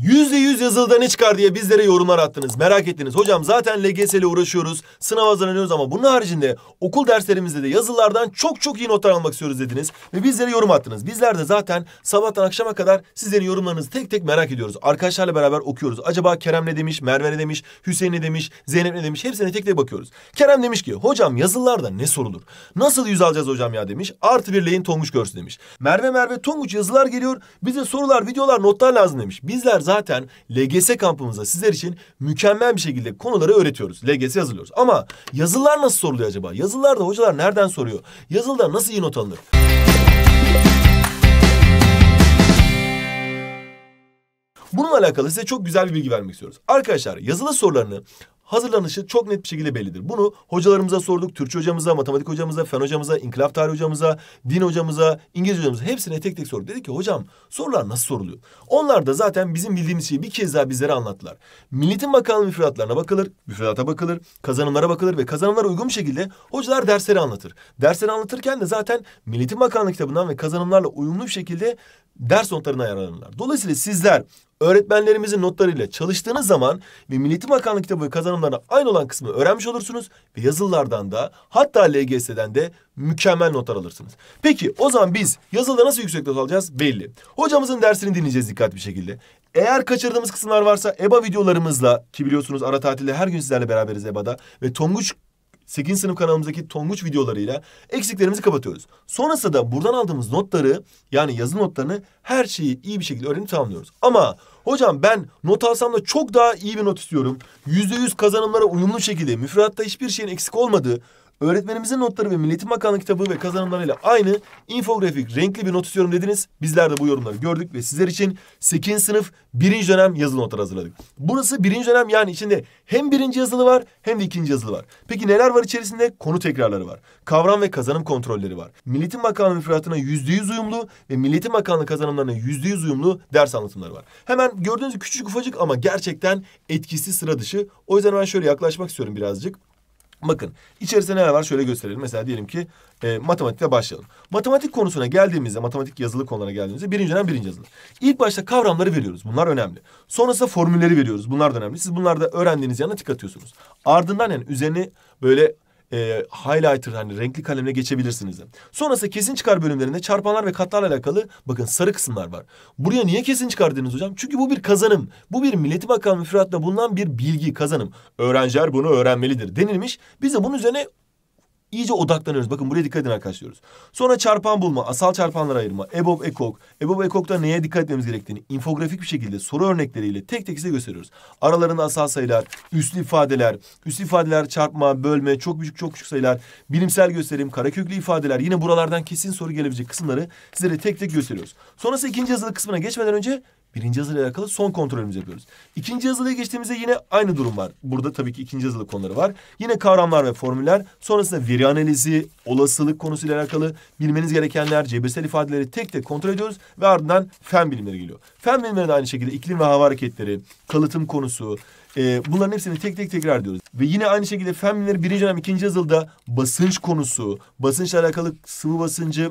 Yüzde yüz yazılıda ne çıkar diye bizlere yorumlar attınız. Merak ettiniz. Hocam zaten LGS ile uğraşıyoruz. Sınav hazırlanıyoruz ama bunun haricinde okul derslerimizde de yazılardan çok çok iyi notlar almak istiyoruz dediniz. Ve bizlere yorum attınız. Bizler de zaten sabahtan akşama kadar sizlerin yorumlarınızı tek tek merak ediyoruz. Arkadaşlarla beraber okuyoruz. Acaba Kerem ne demiş, Merve ne demiş, Hüseyin ne demiş, Zeynep ne demiş hepsine tek tek bakıyoruz. Kerem demiş ki hocam yazılılarda ne sorulur? Nasıl yüz alacağız hocam ya demiş. Artı birleyin Tonguç görsün demiş. Merve Merve Tonguç yazılar geliyor. Bize sorular, videolar, notlar lazım demiş. Bizler zaten LGS kampımızda sizler için mükemmel bir şekilde konuları öğretiyoruz. LGS yazılıyoruz. Ama yazılar nasıl soruluyor acaba? Yazılarda hocalar nereden soruyor? Yazılıda nasıl iyi not alınır? Bununla alakalı size çok güzel bir bilgi vermek istiyoruz. Arkadaşlar yazılı sorularını hazırlanışı çok net bir şekilde bellidir. Bunu hocalarımıza sorduk. Türkçe hocamıza, matematik hocamıza, fen hocamıza, inkılap tarihi hocamıza, din hocamıza, İngilizce hocamıza hepsine tek tek sorduk. Dedi ki hocam sorular nasıl soruluyor? Onlar da zaten bizim bildiğimiz şeyi bir kez daha bizlere anlattılar. Milletin Bakanlığı müfredatlarına bakılır, müfredata bakılır, kazanımlara bakılır ve kazanımlara uygun bir şekilde hocalar dersleri anlatır. Dersleri anlatırken de zaten milletin Bakanlığı kitabından ve kazanımlarla uyumlu bir şekilde ders notlarına yararlanırlar. Dolayısıyla sizler öğretmenlerimizin notlarıyla çalıştığınız zaman ve Milli Eğitim Bakanlığı kitabı kazanımlarına aynı olan kısmı öğrenmiş olursunuz ve yazılılardan da hatta LGS'den de mükemmel notlar alırsınız. Peki o zaman biz yazılıda nasıl yüksek not alacağız? Belli. Hocamızın dersini dinleyeceğiz dikkat bir şekilde. Eğer kaçırdığımız kısımlar varsa EBA videolarımızla ki biliyorsunuz ara tatilde her gün sizlerle beraberiz EBA'da ve Tonguç 8. sınıf kanalımızdaki tonguç videolarıyla eksiklerimizi kapatıyoruz. Sonrasında buradan aldığımız notları yani yazı notlarını her şeyi iyi bir şekilde öğrenip tamamlıyoruz. Ama hocam ben not alsam da çok daha iyi bir not istiyorum. %100 kazanımlara uyumlu şekilde müfredatta hiçbir şeyin eksik olmadığı Öğretmenimizin notları ve Milletim Bakanlığı kitabı ve kazanımlarıyla aynı infografik renkli bir not istiyorum dediniz. Bizler de bu yorumları gördük ve sizler için 8. sınıf 1. dönem yazılı notları hazırladık. Burası 1. dönem yani içinde hem 1. yazılı var hem de 2. yazılı var. Peki neler var içerisinde? Konu tekrarları var. Kavram ve kazanım kontrolleri var. Milletin Bakanlığı müfredatına %100 uyumlu ve Milletin Bakanlığı kazanımlarına %100 uyumlu ders anlatımları var. Hemen gördüğünüz küçük ufacık ama gerçekten etkisi sıra dışı. O yüzden ben şöyle yaklaşmak istiyorum birazcık. Bakın içerisinde neler var şöyle gösterelim. Mesela diyelim ki e, matematikte başlayalım. Matematik konusuna geldiğimizde, matematik yazılı konularına geldiğimizde birinci önem birinci yazılı. İlk başta kavramları veriyoruz. Bunlar önemli. Sonrasında formülleri veriyoruz. Bunlar da önemli. Siz bunlarda öğrendiğiniz yana tık atıyorsunuz. Ardından yani üzerine böyle e, highlighter hani renkli kalemle geçebilirsiniz. Sonrası kesin çıkar bölümlerinde çarpanlar ve katlarla alakalı bakın sarı kısımlar var. Buraya niye kesin çıkar hocam? Çünkü bu bir kazanım. Bu bir Milli Bakanı müfredatta bulunan bir bilgi kazanım. Öğrenciler bunu öğrenmelidir denilmiş. Biz de bunun üzerine İyice odaklanıyoruz. Bakın buraya dikkat edin arkadaş diyoruz. Sonra çarpan bulma, asal çarpanlar ayırma, EBOB, EKOK. EBOB, EKOK'ta neye dikkat etmemiz gerektiğini infografik bir şekilde soru örnekleriyle tek tek size gösteriyoruz. Aralarında asal sayılar, üslü ifadeler, üslü ifadeler çarpma, bölme, çok büyük çok küçük sayılar, bilimsel gösterim, karaköklü ifadeler. Yine buralardan kesin soru gelebilecek kısımları sizlere tek tek gösteriyoruz. sonrasında ikinci yazılı kısmına geçmeden önce Birinci yazıyla alakalı son kontrolümüzü yapıyoruz. İkinci yazılıya geçtiğimizde yine aynı durum var. Burada tabii ki ikinci yazılı konuları var. Yine kavramlar ve formüller. Sonrasında veri analizi, olasılık konusuyla alakalı bilmeniz gerekenler, cebirsel ifadeleri tek tek kontrol ediyoruz. Ve ardından fen bilimleri geliyor. Fen bilimleri de aynı şekilde iklim ve hava hareketleri, kalıtım konusu, e, bunların hepsini tek tek tekrar ediyoruz. Ve yine aynı şekilde fen bilimleri birinci dönem ikinci yazılda basınç konusu, basınçla alakalı sıvı basıncı,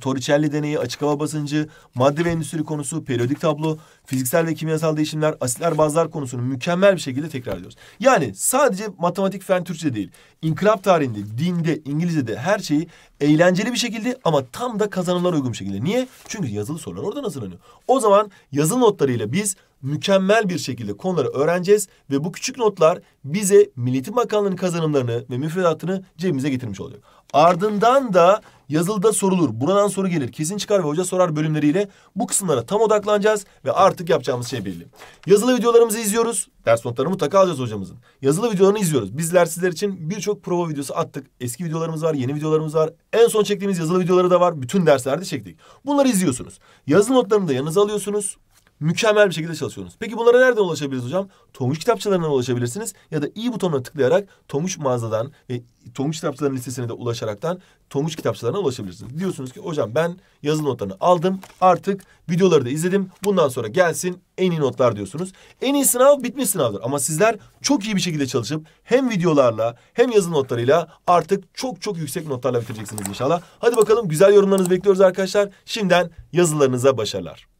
Torricelli deneyi, açık hava basıncı, madde ve endüstri konusu, periyodik tablo, fiziksel ve kimyasal değişimler, asitler, bazlar konusunu mükemmel bir şekilde tekrar ediyoruz. Yani sadece matematik, fen, Türkçe değil. İnkılap tarihinde, dinde, İngilizce'de her şeyi eğlenceli bir şekilde ama tam da kazanımlar uygun bir şekilde. Niye? Çünkü yazılı sorular oradan hazırlanıyor. O zaman yazılı notlarıyla biz mükemmel bir şekilde konuları öğreneceğiz ve bu küçük notlar bize milletim Eğitim Bakanlığı'nın kazanımlarını ve müfredatını cebimize getirmiş oluyor. Ardından da yazılıda sorulur. Buradan soru gelir. Kesin çıkar ve hoca sorar bölümleriyle bu kısımlara tam odaklanacağız ve artık yapacağımız şey belli. Yazılı videolarımızı izliyoruz. Ders notlarını mutlaka alacağız hocamızın. Yazılı videolarını izliyoruz. Bizler sizler için birçok prova videosu attık. Eski videolarımız var, yeni videolarımız var. En son çektiğimiz yazılı videoları da var. Bütün derslerde çektik. Bunları izliyorsunuz. Yazılı notlarını da yanınıza alıyorsunuz mükemmel bir şekilde çalışıyorsunuz. Peki bunlara nereden ulaşabiliriz hocam? Tomuş kitapçılarından ulaşabilirsiniz ya da i butonuna tıklayarak Tomuş mağazadan ve Tomuş kitapçılarının listesine de ulaşaraktan Tomuş kitapçılarına ulaşabilirsiniz. Diyorsunuz ki hocam ben yazılı notlarını aldım artık videoları da izledim bundan sonra gelsin en iyi notlar diyorsunuz. En iyi sınav bitmiş sınavdır ama sizler çok iyi bir şekilde çalışıp hem videolarla hem yazılı notlarıyla artık çok çok yüksek notlarla bitireceksiniz inşallah. Hadi bakalım güzel yorumlarınızı bekliyoruz arkadaşlar. Şimdiden yazılarınıza başarılar.